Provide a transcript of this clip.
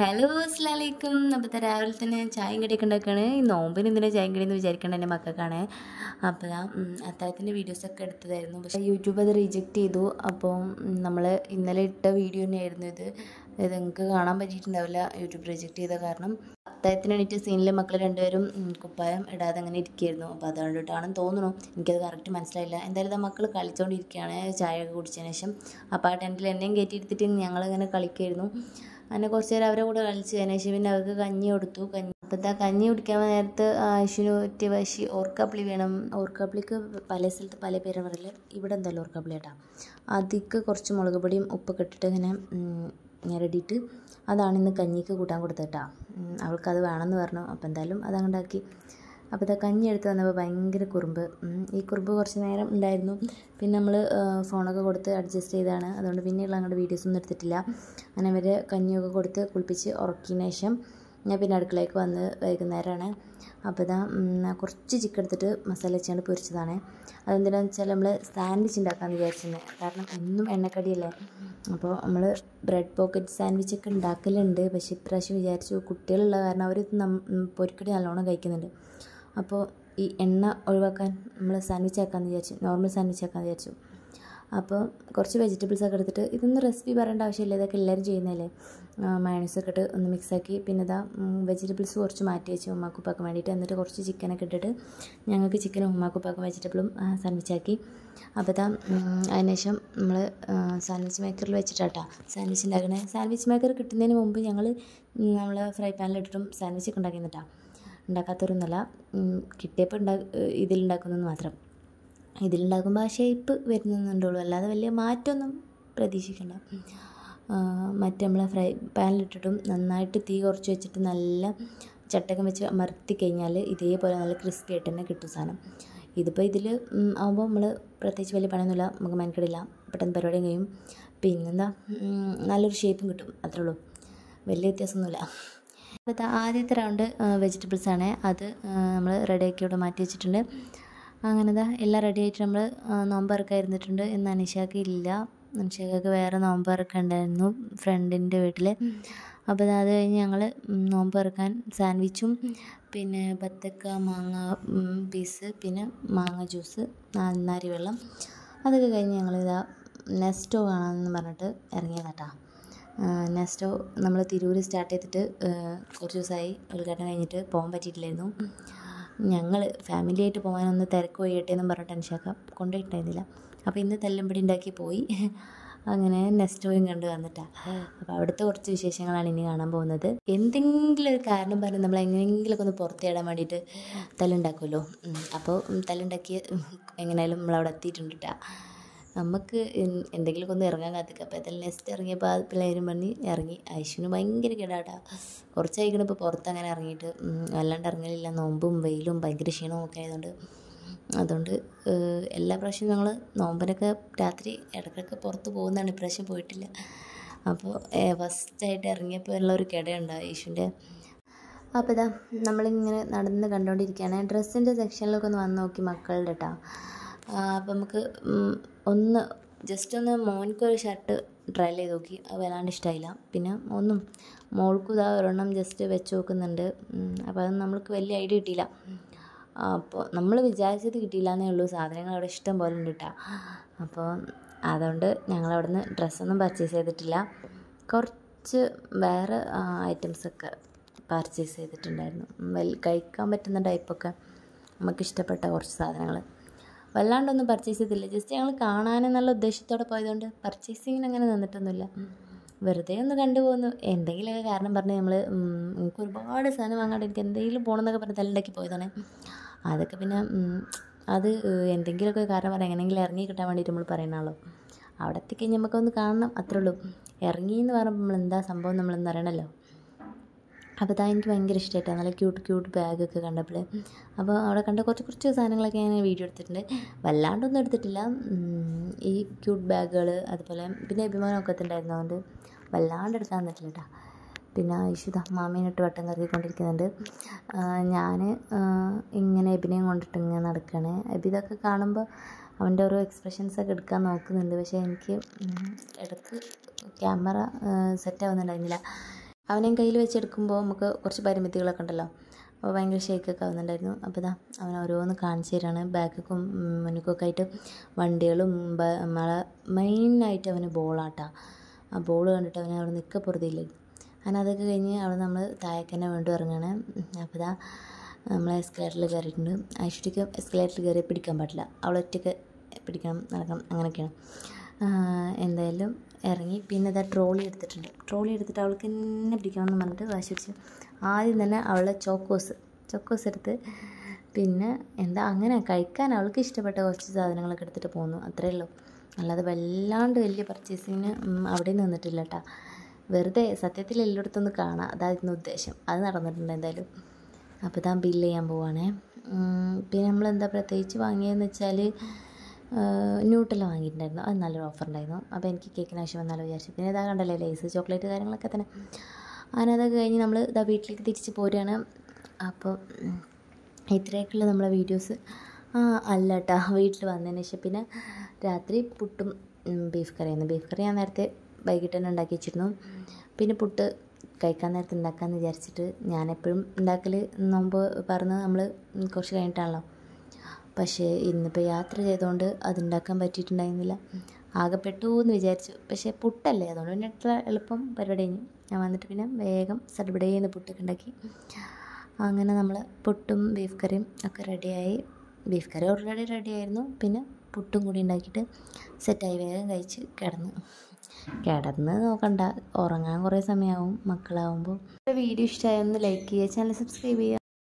hello അസ്ലാലേക്കും അപ്പോൾ രാവിലെ തന്നെ ചായയും കടിയൊക്കെ ഉണ്ടാക്കുകയാണ് ഈ നോമ്പിന് എന്തിനാ ചായയും കടിയെന്ന് വിചാരിക്കേണ്ട എൻ്റെ മക്കൾക്കാണ് അപ്പോൾ അത്താഴത്തിൻ്റെ വീഡിയോസൊക്കെ എടുത്തതായിരുന്നു പക്ഷേ യൂട്യൂബ് അത് റിജക്റ്റ് ചെയ്തു അപ്പോൾ നമ്മൾ ഇന്നലെ ഇട്ട വീഡിയോ തന്നെയായിരുന്നു ഇത് അതായത് നിങ്ങൾക്ക് കാണാൻ പറ്റിയിട്ടുണ്ടാവില്ല യൂട്യൂബ് റിജക്റ്റ് ചെയ്ത കാരണം അത്താഴത്തിന് എണീറ്റ് സീനിലെ മക്കൾ രണ്ടുപേരും കുപ്പായം ഇടാതെ അങ്ങനെ ഇരിക്കുകയായിരുന്നു അപ്പോൾ അതുകൊണ്ടിട്ടാണെന്ന് തോന്നുന്നു എനിക്കത് കറക്റ്റ് മനസ്സിലായില്ല എന്തായാലും ആ മക്കൾ കളിച്ചുകൊണ്ടിരിക്കുകയാണ് ചായ ഒക്കെ കുടിച്ചതിന് ശേഷം അപ്പോൾ ആ ടെൻറ്റിൽ എന്നെയും എടുത്തിട്ട് ഞങ്ങളിങ്ങനെ കളിക്കുമായിരുന്നു അങ്ങനെ കുറച്ച് നേരം അവരെ കൂടെ കളിച്ച് അതിനുശേഷം പിന്നെ അവർക്ക് കഞ്ഞി കൊടുത്തു കഞ്ഞി അപ്പോഴത്തെ കഞ്ഞി കുടിക്കാൻ നേരത്ത് ഐശുവിന് ഒറ്റ വശി ഓർക്കാപ്പിളി വേണം ഓർക്കാപ്പിളിക്ക് പല സ്ഥലത്ത് പല പേരും പറയില്ല ഇവിടെ എന്തായാലും ഓർക്കാപ്പിളി കേട്ടോ അതിക്ക് കുറച്ച് മുളക് പൊടിയും ഉപ്പ് കെട്ടിട്ട് ഇങ്ങനെ ഞെരടിയിട്ട് അതാണ് ഇന്ന് കഞ്ഞിക്ക് കൂട്ടാൻ കൊടുത്തേട്ടാ അവൾക്കത് വേണമെന്ന് പറഞ്ഞു അപ്പോൾ എന്തായാലും അതങ്ങോട്ടാക്കി അപ്പോൾ ഇതാ കഞ്ഞി എടുത്ത് വന്നപ്പോൾ ഭയങ്കര കുറുമ്പ് ഈ കുറുമ്പ് കുറച്ച് നേരം ഉണ്ടായിരുന്നു പിന്നെ നമ്മൾ ഫോണൊക്കെ കൊടുത്ത് അഡ്ജസ്റ്റ് ചെയ്താണ് അതുകൊണ്ട് പിന്നെയുള്ള അങ്ങോട്ട് വീഡിയോസ് ഒന്നും എടുത്തിട്ടില്ല അങ്ങനെ വരെ കഞ്ഞിയൊക്കെ കൊടുത്ത് കുളിപ്പിച്ച് ഉറക്കിയതിന് ശേഷം ഞാൻ പിന്നെ അടുക്കളയ്ക്ക് വന്ന് വൈകുന്നേരമാണ് അപ്പോൾ ഇതാ കുറച്ച് ചിക്കൻ എടുത്തിട്ട് മസാല വെച്ചാണ്ട് പൊരിച്ചതാണ് അതെന്തിനാന്ന് വെച്ചാൽ നമ്മൾ സാൻഡ്വിച്ച് ഉണ്ടാക്കാമെന്ന് വിചാരിച്ചിരുന്നത് കാരണം ഒന്നും എണ്ണക്കടിയല്ലേ അപ്പോൾ നമ്മൾ ബ്രെഡ് പോക്കറ്റ് സാൻഡ്വിച്ച് ഒക്കെ ഉണ്ടാക്കലുണ്ട് പക്ഷേ ഇപ്രാവശ്യം വിചാരിച്ചു കുട്ടികളുള്ള കാരണം അവർ പൊരിക്കടി നല്ലോണം കഴിക്കുന്നുണ്ട് അപ്പോൾ ഈ എണ്ണ ഒഴിവാക്കാൻ നമ്മൾ സാൻഡ്വിച്ച് ആക്കാമെന്ന് വിചാരിച്ചു നോർമൽ സാൻഡ്വിച്ച് ആക്കാമെന്ന് വിചാരിച്ചു അപ്പോൾ കുറച്ച് വെജിറ്റബിൾസ് ഒക്കെ എടുത്തിട്ട് ഇതൊന്നും റെസിപ്പി പറയേണ്ട ആവശ്യമില്ല ഇതൊക്കെ എല്ലാവരും ചെയ്യുന്നതല്ലേ മയണീസ് ഒക്കെ ഇട്ട് ഒന്ന് മിക്സാക്കി പിന്നെ ഇതാ വെജിറ്റബിൾസ് കുറച്ച് മാറ്റി വെച്ച് ഉമ്മാക്കുപ്പാക്കാൻ വേണ്ടിയിട്ട് എന്നിട്ട് കുറച്ച് ചിക്കനൊക്കെ ഇട്ടിട്ട് ഞങ്ങൾക്ക് ചിക്കനും ഉമ്മാക്കുപ്പാക്കും വെജിറ്റബിളും സാൻഡ്വിച്ചാക്കി അപ്പോൾ ഇതാ അതിനുശേഷം നമ്മൾ സാൻഡ്വിച്ച് മേക്കറിൽ വെച്ചിട്ടാട്ടാ സാൻഡ്വിച്ച് ഉണ്ടാക്കണേ സാൻഡ്വിച്ച് മേക്കർ കിട്ടുന്നതിന് മുമ്പ് ഞങ്ങൾ നമ്മൾ ഫ്രൈ പാനിലിട്ടിട്ടും സാൻഡ്വിച്ച് ഉണ്ടാക്കി ഉണ്ടാക്കിയിരുന്നിട്ടാണ് ഉണ്ടാക്കാത്തവരൊന്നുമല്ല കിട്ടിയപ്പോൾ ഉണ്ടാ ഇതിലുണ്ടാക്കുന്നതെന്ന് മാത്രം ഇതിലുണ്ടാക്കുമ്പോൾ ആ ഷേപ്പ് വരുന്നുണ്ടുള്ളൂ അല്ലാതെ വലിയ മാറ്റമൊന്നും പ്രതീക്ഷിക്കണ്ട മറ്റേ നമ്മളെ ഫ്രൈ പാനിലിട്ടിട്ടും നന്നായിട്ട് തീ കുറച്ച് വെച്ചിട്ട് നല്ല ചട്ടകം വെച്ച് മറുത്തി കഴിഞ്ഞാൽ ഇതേപോലെ നല്ല ക്രിസ്പി ആയിട്ട് തന്നെ കിട്ടും സാധനം ഇതിപ്പോൾ ഇതിൽ ആകുമ്പോൾ നമ്മൾ പ്രത്യേകിച്ച് വലിയ പണിയൊന്നുമില്ല നമുക്ക് മെനക്കെടില്ല പെട്ടെന്ന് പരിപാടിയും കഴിയും പിന്നെന്താ നല്ലൊരു ഷേപ്പും കിട്ടും അത്രേ ഉള്ളൂ വലിയ വ്യത്യാസമൊന്നുമില്ല അപ്പോൾ ആദ്യത്തെ റൗണ്ട് വെജിറ്റബിൾസ് ആണ് അത് നമ്മൾ ആക്കി ഇവിടെ മാറ്റി വെച്ചിട്ടുണ്ട് അങ്ങനെ അങ്ങനെതാ എല്ലാം റെഡി ആയിട്ട് നമ്മൾ നോമ്പറക്കം ഇരുന്നിട്ടുണ്ട് ഇന്ന് അനിഷാക്ക് ഇല്ല അനിഷാക്കൊക്കെ വേറെ നോമ്പറക്കം ഉണ്ടായിരുന്നു ഫ്രണ്ടിൻ്റെ വീട്ടിൽ അപ്പോൾ അത് കഴിഞ്ഞ് ഞങ്ങൾ നോമ്പറക്കാൻ സാൻഡ്വിച്ചും പിന്നെ ബത്തക്ക മാങ്ങ പീസ് പിന്നെ മാങ്ങ ജ്യൂസ് നാരി വെള്ളം അതൊക്കെ കഴിഞ്ഞ് ഞങ്ങൾ ഇതാ നെസ്റ്റോ കാണാമെന്ന് പറഞ്ഞിട്ട് ഇറങ്ങിയതാട്ടാ നാസ്റ്റോ നമ്മൾ തിരൂർ സ്റ്റാർട്ട് ചെയ്തിട്ട് കുറച്ച് ദിവസമായി ഉദ്ഘാടനം കഴിഞ്ഞിട്ട് പോകാൻ പറ്റിയിട്ടില്ലായിരുന്നു ഞങ്ങൾ ആയിട്ട് പോകാനൊന്ന് തിരക്ക് പോയിട്ടേ എന്നും പറഞ്ഞിട്ട് അനുഷാക്ക കൊണ്ടുപോയിട്ടുണ്ടായിരുന്നില്ല അപ്പോൾ ഇന്ന് തല്ലുംപടി ഉണ്ടാക്കി പോയി അങ്ങനെ നെസ്റ്റോയും കണ്ട് വന്നിട്ടാണ് അപ്പോൾ അവിടുത്തെ കുറച്ച് വിശേഷങ്ങളാണ് ഇനി കാണാൻ പോകുന്നത് എന്തെങ്കിലും ഒരു കാരണം പറഞ്ഞ് നമ്മൾ എങ്ങനെയെങ്കിലുമൊക്കെ ഒന്ന് പുറത്തേടാൻ വേണ്ടിയിട്ട് തല്ലുണ്ടാക്കുമല്ലോ അപ്പോൾ തല്ലുണ്ടാക്കി എങ്ങനെയായാലും നമ്മൾ അവിടെ എത്തിയിട്ടുണ്ട് കേട്ടോ നമുക്ക് എന്തെങ്കിലുമൊക്കെ ഒന്ന് ഇറങ്ങാൻ കാത്തിക്കുക അപ്പോൾ ഏതായാലും നെക്സ്റ്റ് ഇറങ്ങിയപ്പോൾ ആ പിള്ളേരും പണി ഇറങ്ങി ഐശുവിന് ഭയങ്കര കുറച്ച് കുറച്ചായിരിക്കണം ഇപ്പോൾ പുറത്തങ്ങനെ ഇറങ്ങിയിട്ട് അല്ലാണ്ട് ഇറങ്ങലില്ല നോമ്പും വെയിലും ഭയങ്കര ക്ഷീണവും ഒക്കെ ആയതുകൊണ്ട് അതുകൊണ്ട് എല്ലാ പ്രാവശ്യവും ഞങ്ങൾ നോമ്പിനൊക്കെ രാത്രി ഇടയ്ക്കൊക്കെ പുറത്ത് പോകുന്നതാണ് ഇപ്രാവശ്യം പോയിട്ടില്ല അപ്പോൾ ഫസ്റ്റായിട്ട് ഇറങ്ങിയപ്പോൾ ഉള്ള ഒരു കിടയുണ്ടാവും യേശുവിൻ്റെ അപ്പോൾ ഇതാ നമ്മളിങ്ങനെ നടന്ന് കണ്ടുകൊണ്ടിരിക്കുകയാണ് ഡ്രസ്സിൻ്റെ സെക്ഷനിലൊക്കെ ഒന്ന് വന്ന് നോക്കി മക്കളുടെ കേട്ടോ അപ്പം നമുക്ക് ഒന്ന് ജസ്റ്റ് ഒന്ന് ഒരു ഷർട്ട് ട്രയൽ ചെയ്ത് നോക്കി അത് വല്ലാണ്ട് ഇഷ്ടമായില്ല പിന്നെ ഒന്നും മോൾക്കും ഇതാ ഒരെണ്ണം ജസ്റ്റ് വെച്ച് നോക്കുന്നുണ്ട് അപ്പോൾ അത് നമ്മൾക്ക് വലിയ ഐഡിയ കിട്ടിയില്ല അപ്പോൾ നമ്മൾ വിചാരിച്ചത് കിട്ടിയില്ല എന്നേ ഉള്ളൂ സാധനങ്ങൾ അവിടെ ഇഷ്ടം പോലെ ഉണ്ട് കേട്ടോ അപ്പോൾ അതുകൊണ്ട് ഞങ്ങൾ അവിടുന്ന് ഡ്രസ്സൊന്നും പർച്ചേസ് ചെയ്തിട്ടില്ല കുറച്ച് വേറെ ഐറ്റംസൊക്കെ പർച്ചേസ് ചെയ്തിട്ടുണ്ടായിരുന്നു വെൽ കഴിക്കാൻ പറ്റുന്ന ടൈപ്പൊക്കെ നമുക്ക് ഇഷ്ടപ്പെട്ട കുറച്ച് സാധനങ്ങൾ വല്ലാണ്ടൊന്നും പർച്ചേസ് ചെയ്തില്ല ജസ്റ്റ് ഞങ്ങൾ കാണാനെന്നുള്ള ഉദ്ദേശത്തോടെ പോയതുകൊണ്ട് പർച്ചേസിങ്ങിന് അങ്ങനെ നിന്നിട്ടൊന്നുമില്ല വെറുതെ ഒന്ന് കണ്ടുപോകുന്നു എന്തെങ്കിലുമൊക്കെ കാരണം പറഞ്ഞ് നമ്മൾ എനിക്ക് ഒരുപാട് സാധനം വാങ്ങാണ്ട് എനിക്ക് എന്തെങ്കിലും പോകണമെന്നൊക്കെ പറഞ്ഞ് തല്ലുണ്ടാക്കി പോയതാണ് അതൊക്കെ പിന്നെ അത് എന്തെങ്കിലുമൊക്കെ കാരണം പറയാം എങ്ങനെയെങ്കിലും ഇറങ്ങി കിട്ടാൻ വേണ്ടിയിട്ട് നമ്മൾ പറയണല്ലോ അവിടെ എത്തിക്കഴിഞ്ഞ് നമുക്കൊന്ന് കാണണം അത്രേ ഉള്ളൂ ഇറങ്ങി എന്ന് പറയുമ്പോൾ നമ്മൾ എന്താ സംഭവം നമ്മളെന്ന് അറിയണമല്ലോ അപ്പോൾ അതാ എനിക്ക് ഭയങ്കര ഇഷ്ടമായിട്ടാണ് നല്ല ക്യൂട്ട് ക്യൂട്ട് ബാഗൊക്കെ കണ്ടപ്പോൾ അപ്പോൾ അവിടെ കണ്ട കുറച്ച് കുറച്ച് സാധനങ്ങളൊക്കെ ഞാൻ വീഡിയോ എടുത്തിട്ടുണ്ട് വല്ലാണ്ടൊന്നും എടുത്തിട്ടില്ല ഈ ക്യൂട്ട് ബാഗുകൾ അതുപോലെ പിന്നെ അഭിമാനമൊക്കെ ഉണ്ടായിരുന്നു അതുകൊണ്ട് വല്ലാണ്ട് എടുക്കാൻ പറ്റില്ല കേട്ടോ പിന്നെ ഐഷുദ മാമീനിട്ട് വട്ടം കറക്കിക്കൊണ്ടിരിക്കുന്നുണ്ട് ഞാൻ ഇങ്ങനെ എബിനെയും കൊണ്ടിട്ട് ഇങ്ങനെ നടക്കുകയാണ് എബി ഇതൊക്കെ കാണുമ്പോൾ അവൻ്റെ ഓരോ എക്സ്പ്രഷൻസൊക്കെ എടുക്കാൻ നോക്കുന്നുണ്ട് പക്ഷേ എനിക്ക് ഇടക്ക് ക്യാമറ സെറ്റ് ആവുന്നുണ്ടായിരുന്നില്ല അവനെ കയ്യിൽ വെച്ചെടുക്കുമ്പോൾ നമുക്ക് കുറച്ച് പരിമിതികളൊക്കെ ഉണ്ടല്ലോ അപ്പോൾ ഭയങ്കര ഷേക്കൊക്കെ ആവുന്നുണ്ടായിരുന്നു അപ്പോൾ ഇതാ അവൻ ഓരോന്ന് കാണിച്ചു തരാണ് ബാക്കും മുന്നിക്കൊക്കെ ആയിട്ട് വണ്ടികളും മഴ മെയിനായിട്ട് അവന് ബോളാട്ടാ ആ ബോൾ കണ്ടിട്ട് അവനെ അവിടെ നിൽക്ക പൊറുതിയില്ലേ അങ്ങനെ അതൊക്കെ കഴിഞ്ഞ് അവിടെ നമ്മൾ താഴേക്കന്നെ വീണ്ടും ഇറങ്ങാണ് അപ്പോൾ ഇതാ നമ്മൾ എസ്കലേറ്ററിൽ കയറിയിട്ടുണ്ട് ഐശ്വര്യക്ക് എസ്കലേറ്ററിൽ കയറി പിടിക്കാൻ പാടില്ല അവളൊറ്റയ്ക്ക് പിടിക്കണം നടക്കണം അങ്ങനെയൊക്കെയാണ് എന്തായാലും ഇറങ്ങി പിന്നെ ഇതാ ട്രോളി എടുത്തിട്ടുണ്ട് ട്രോളി എടുത്തിട്ട് അവൾക്ക് എന്നെ പിടിക്കാമെന്ന് പറഞ്ഞിട്ട് വാശി പിടിച്ചു ആദ്യം തന്നെ അവളെ ചോക്കോസ് ചോക്കോസ് എടുത്ത് പിന്നെ എന്താ അങ്ങനെ കഴിക്കാൻ അവൾക്ക് ഇഷ്ടപ്പെട്ട കുറച്ച് സാധനങ്ങളൊക്കെ എടുത്തിട്ട് പോന്നു അത്രയേ ഉള്ളൂ അല്ലാതെ വല്ലാണ്ട് വലിയ പർച്ചേസിങ്ങിന് അവിടെ നിന്നിട്ടില്ല കേട്ടോ വെറുതെ സത്യത്തിൽ എല്ലായിടത്തും ഒന്ന് കാണാം അതായിരുന്നു ഉദ്ദേശം അത് നടന്നിട്ടുണ്ട് എന്തായാലും അപ്പോൾ താൻ ബില്ല് ചെയ്യാൻ പോവാണേ പിന്നെ നമ്മൾ എന്താ പ്രത്യേകിച്ച് വാങ്ങിയതെന്ന് വെച്ചാൽ ന്യൂട്ടല വാങ്ങിയിട്ടുണ്ടായിരുന്നു അത് നല്ലൊരു ഓഫർ ഉണ്ടായിരുന്നു അപ്പോൾ എനിക്ക് കേക്കിന് ആവശ്യം വന്നാലോ വിചാരിച്ചു പിന്നെ ഇതാ കണ്ടല്ലേ ലേസ് ചോക്ലേറ്റ് കാര്യങ്ങളൊക്കെ തന്നെ അങ്ങനെ കഴിഞ്ഞ് നമ്മൾ ഇതാ വീട്ടിലേക്ക് തിരിച്ച് പോരുകയാണ് അപ്പോൾ ഇത്രയൊക്കെയുള്ള നമ്മളെ വീഡിയോസ് ആ അല്ല കേട്ടോ വീട്ടിൽ വന്നതിന് ശേഷം പിന്നെ രാത്രി പുട്ടും ബീഫ് കറിയാണ് ബീഫ് കറി ഞാൻ നേരത്തെ വൈകിട്ട് തന്നെ ഉണ്ടാക്കി വെച്ചിരുന്നു പിന്നെ പുട്ട് കഴിക്കാൻ നേരത്തെ ഉണ്ടാക്കാമെന്ന് വിചാരിച്ചിട്ട് ഞാനെപ്പോഴും ഉണ്ടാക്കൽ നോമ്പ് പറഞ്ഞ് നമ്മൾ കുറച്ച് കഴിഞ്ഞിട്ടാണല്ലോ പക്ഷേ ഇന്നിപ്പോൾ യാത്ര ചെയ്തതുകൊണ്ട് അതുണ്ടാക്കാൻ പറ്റിയിട്ടുണ്ടായിരുന്നില്ല ആകെ എന്ന് വിചാരിച്ചു പക്ഷേ പുട്ടല്ലേ അതുകൊണ്ട് പിന്നെ എത്ര എളുപ്പം പരിപാടി കഴിഞ്ഞു ഞാൻ വന്നിട്ട് പിന്നെ വേഗം ചെയ്യുന്ന പുട്ടൊക്കെ ഉണ്ടാക്കി അങ്ങനെ നമ്മൾ പുട്ടും ബീഫ് കറിയും ഒക്കെ റെഡിയായി ബീഫ് കറി ഓൾറെഡി റെഡിയായിരുന്നു പിന്നെ പുട്ടും കൂടി ഉണ്ടാക്കിയിട്ട് സെറ്റായി വേഗം കഴിച്ച് കിടന്നു കിടന്ന് നോക്കണ്ട ഉറങ്ങാൻ കുറേ സമയമാവും മക്കളാവുമ്പോൾ വീഡിയോ ഒന്ന് ലൈക്ക് ചെയ്യുക ചാനൽ സബ്സ്ക്രൈബ് ചെയ്യുക